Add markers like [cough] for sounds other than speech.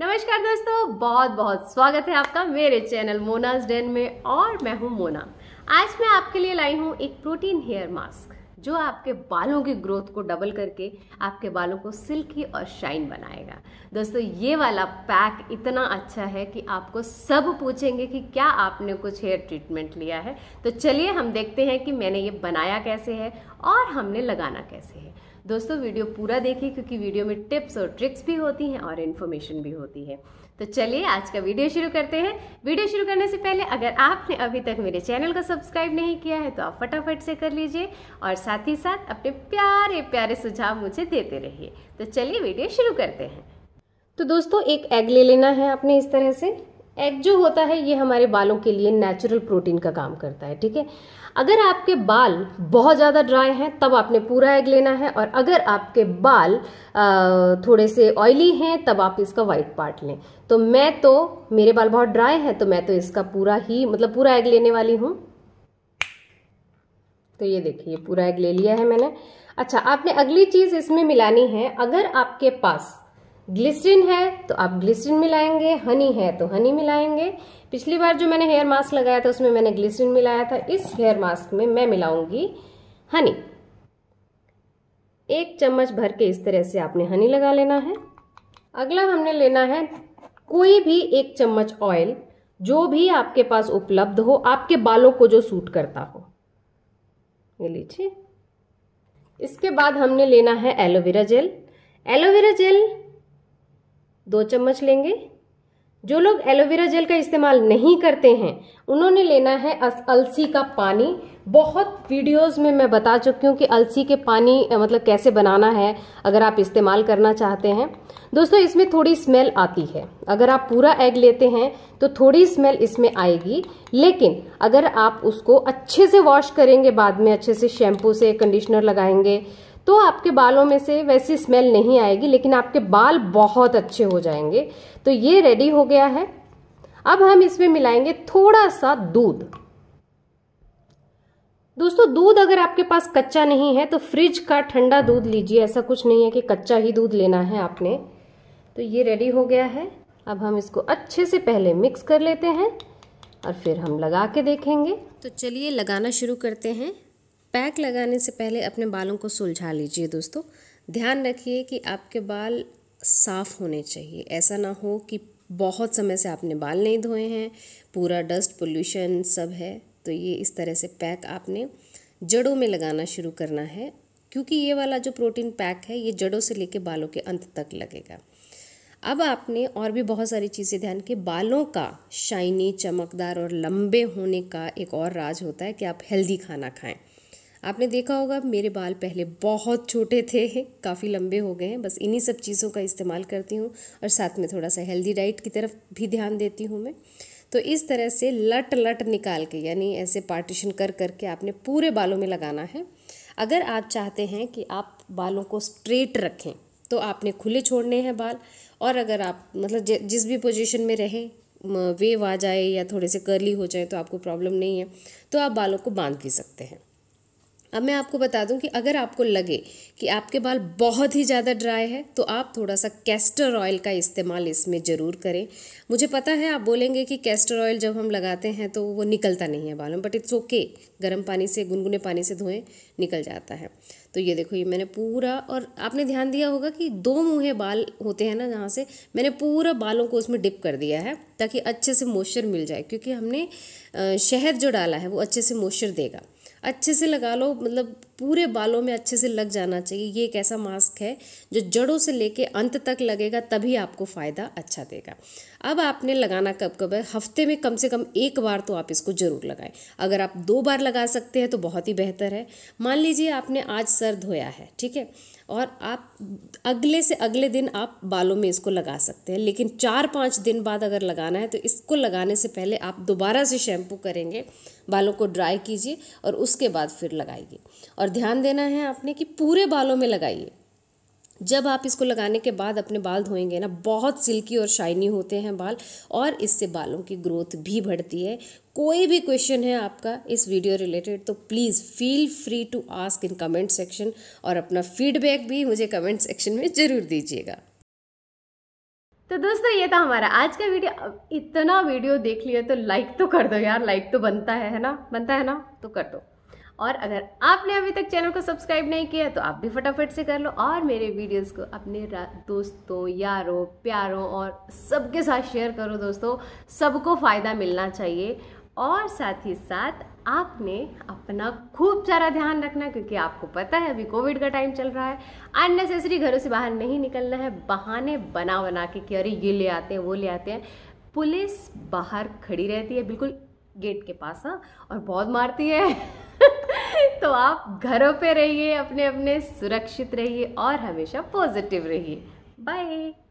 नमस्कार दोस्तों बहुत बहुत स्वागत है आपका मेरे चैनल मोनाज डेन में और मैं हूं मोना आज मैं आपके लिए लाई हूं एक प्रोटीन हेयर मास्क जो आपके बालों की ग्रोथ को डबल करके आपके बालों को सिल्की और शाइन बनाएगा दोस्तों ये वाला पैक इतना अच्छा है कि आपको सब पूछेंगे कि क्या आपने कुछ हेयर ट्रीटमेंट लिया है तो चलिए हम देखते हैं कि मैंने ये बनाया कैसे है और हमने लगाना कैसे है दोस्तों वीडियो पूरा देखिए क्योंकि वीडियो में टिप्स और ट्रिक्स भी होती हैं और इन्फॉर्मेशन भी होती है तो चलिए आज का वीडियो शुरू करते हैं वीडियो शुरू करने से पहले अगर आपने अभी तक मेरे चैनल को सब्सक्राइब नहीं किया है तो आप फटाफट से कर लीजिए और साथ ही साथ अपने प्यारे प्यारे सुझाव मुझे देते रहिए तो चलिए वीडियो शुरू करते हैं तो दोस्तों एक एग ले लेना है आपने इस तरह से एग जो होता है ये हमारे बालों के लिए नेचुरल प्रोटीन का काम करता है ठीक है अगर आपके बाल बहुत ज़्यादा ड्राई हैं तब आपने पूरा एग लेना है और अगर आपके बाल थोड़े से ऑयली हैं तब आप इसका वाइट पार्ट लें तो मैं तो मेरे बाल बहुत ड्राई हैं तो मैं तो इसका पूरा ही मतलब पूरा एग लेने वाली हूँ तो ये देखिए पूरा एग ले लिया है मैंने अच्छा आपने अगली चीज़ इसमें मिलानी है अगर आपके पास ग्लिसरीन है तो आप ग्लिसरीन मिलाएंगे हनी है तो हनी मिलाएंगे पिछली बार जो मैंने हेयर मास्क लगाया था उसमें मैंने ग्लिसरीन मिलाया था इस हेयर मास्क में मैं मिलाऊंगी हनी एक चम्मच भर के इस तरह से आपने हनी लगा लेना है अगला हमने लेना है कोई भी एक चम्मच ऑयल जो भी आपके पास उपलब्ध हो आपके बालों को जो सूट करता हो ये लीजिए इसके बाद हमने लेना है एलोवेरा जेल एलोवेरा जेल दो चम्मच लेंगे जो लोग एलोवेरा जेल का इस्तेमाल नहीं करते हैं उन्होंने लेना है अलसी का पानी बहुत वीडियोस में मैं बता चुकी हूँ कि अलसी के पानी मतलब कैसे बनाना है अगर आप इस्तेमाल करना चाहते हैं दोस्तों इसमें थोड़ी स्मेल आती है अगर आप पूरा एग लेते हैं तो थोड़ी स्मेल इसमें आएगी लेकिन अगर आप उसको अच्छे से वॉश करेंगे बाद में अच्छे से शैम्पू से कंडीशनर लगाएंगे तो आपके बालों में से वैसी स्मेल नहीं आएगी लेकिन आपके बाल बहुत अच्छे हो जाएंगे तो ये रेडी हो गया है अब हम इसमें मिलाएंगे थोड़ा सा दूध दोस्तों दूध अगर आपके पास कच्चा नहीं है तो फ्रिज का ठंडा दूध लीजिए ऐसा कुछ नहीं है कि कच्चा ही दूध लेना है आपने तो ये रेडी हो गया है अब हम इसको अच्छे से पहले मिक्स कर लेते हैं और फिर हम लगा के देखेंगे तो चलिए लगाना शुरू करते हैं पैक लगाने से पहले अपने बालों को सुलझा लीजिए दोस्तों ध्यान रखिए कि आपके बाल साफ़ होने चाहिए ऐसा ना हो कि बहुत समय से आपने बाल नहीं धोए हैं पूरा डस्ट पोल्यूशन सब है तो ये इस तरह से पैक आपने जड़ों में लगाना शुरू करना है क्योंकि ये वाला जो प्रोटीन पैक है ये जड़ों से लेके बालों के अंत तक लगेगा अब आपने और भी बहुत सारी चीज़ें ध्यान के बालों का शाइनी चमकदार और लंबे होने का एक और राज होता है कि आप हेल्दी खाना खाएं आपने देखा होगा मेरे बाल पहले बहुत छोटे थे काफ़ी लंबे हो गए हैं बस इन्हीं सब चीज़ों का इस्तेमाल करती हूँ और साथ में थोड़ा सा हेल्दी डाइट की तरफ भी ध्यान देती हूँ मैं तो इस तरह से लट लट निकाल के यानी ऐसे पार्टीशन कर करके आपने पूरे बालों में लगाना है अगर आप चाहते हैं कि आप बालों को स्ट्रेट रखें तो आपने खुले छोड़ने हैं बाल और अगर आप मतलब जिस भी पोजीशन में रहें वेव आ जाए या थोड़े से कर्ली हो जाए तो आपको प्रॉब्लम नहीं है तो आप बालों को बांध भी सकते हैं अब मैं आपको बता दूं कि अगर आपको लगे कि आपके बाल बहुत ही ज़्यादा ड्राई है तो आप थोड़ा सा कैस्टर ऑयल का इस्तेमाल इसमें ज़रूर करें मुझे पता है आप बोलेंगे कि कैस्टर ऑयल जब हम लगाते हैं तो वो निकलता नहीं है बालों में बट इट्स ओके गर्म पानी से गुनगुने पानी से धोएं निकल जाता है तो ये देखो ये मैंने पूरा और आपने ध्यान दिया होगा कि दो मुँहे बाल होते हैं ना जहाँ से मैंने पूरा बालों को उसमें डिप कर दिया है ताकि अच्छे से मोश्चर मिल जाए क्योंकि हमने शहद जो डाला है वो अच्छे से मॉइस्चर देगा अच्छे से लगा लो मतलब पूरे बालों में अच्छे से लग जाना चाहिए ये एक ऐसा मास्क है जो जड़ों से लेके अंत तक लगेगा तभी आपको फ़ायदा अच्छा देगा अब आपने लगाना कब कब है हफ्ते में कम से कम एक बार तो आप इसको ज़रूर लगाएं अगर आप दो बार लगा सकते हैं तो बहुत ही बेहतर है मान लीजिए आपने आज सर धोया है ठीक है और आप अगले से अगले दिन आप बालों में इसको लगा सकते हैं लेकिन चार पाँच दिन बाद अगर लगाना है तो इसको लगाने से पहले आप दोबारा से शैम्पू करेंगे बालों को ड्राई कीजिए और उस उसके बाद फिर लगाइए और ध्यान देना है आपने कि पूरे बालों में लगाइए जब आप इसको लगाने के बाद अपने बाल धोएंगे ना बहुत सिल्की और शाइनी होते हैं बाल और इससे बालों की ग्रोथ भी बढ़ती है कोई भी क्वेश्चन है आपका इस वीडियो रिलेटेड तो please feel free to ask in comment section और अपना फीडबैक भी मुझे कमेंट सेक्शन में ज़रूर दीजिएगा तो दोस्तों ये था हमारा आज का वीडियो इतना वीडियो देख लिया तो लाइक तो कर दो यार लाइक तो बनता है है ना बनता है ना तो कर दो और अगर आपने अभी तक चैनल को सब्सक्राइब नहीं किया तो आप भी फटाफट से कर लो और मेरे वीडियोस को अपने दोस्तों यारों प्यारों और सबके साथ शेयर करो दोस्तों सबको फ़ायदा मिलना चाहिए और साथ ही साथ आपने अपना खूब सारा ध्यान रखना क्योंकि आपको पता है अभी कोविड का टाइम चल रहा है अननेसेसरी घरों से बाहर नहीं निकलना है बहाने बना बना के कि अरे ये ले आते हैं वो ले आते हैं पुलिस बाहर खड़ी रहती है बिल्कुल गेट के पास हाँ और बहुत मारती है [laughs] आप घरों पे रहिए अपने अपने सुरक्षित रहिए और हमेशा पॉजिटिव रहिए बाय